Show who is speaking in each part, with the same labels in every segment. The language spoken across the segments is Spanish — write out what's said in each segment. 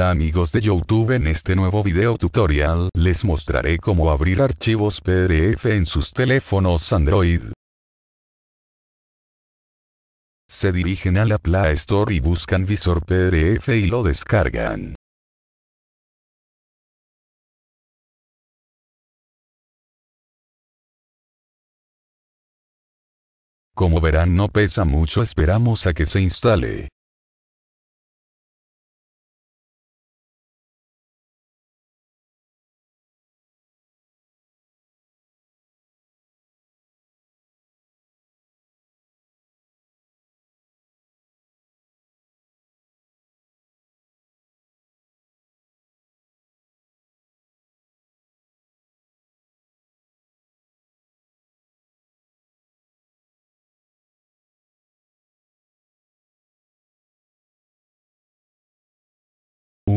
Speaker 1: Hola amigos de Youtube en este nuevo video tutorial les mostraré cómo abrir archivos PDF en sus teléfonos Android. Se dirigen a la Play Store y buscan visor PDF y lo
Speaker 2: descargan. Como verán no pesa mucho esperamos a que se instale.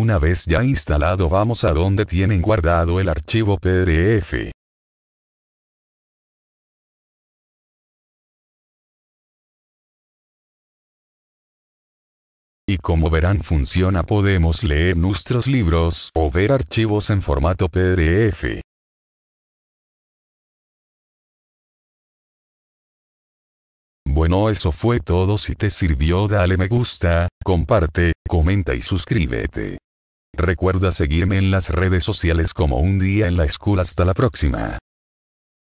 Speaker 2: una vez ya instalado vamos a donde tienen guardado el archivo PDF. Y como verán funciona podemos leer nuestros libros o ver archivos en formato PDF. Bueno
Speaker 1: eso fue todo si te sirvió dale me gusta, comparte, comenta y suscríbete. Recuerda seguirme en las redes sociales como un día en la escuela. Hasta la
Speaker 2: próxima.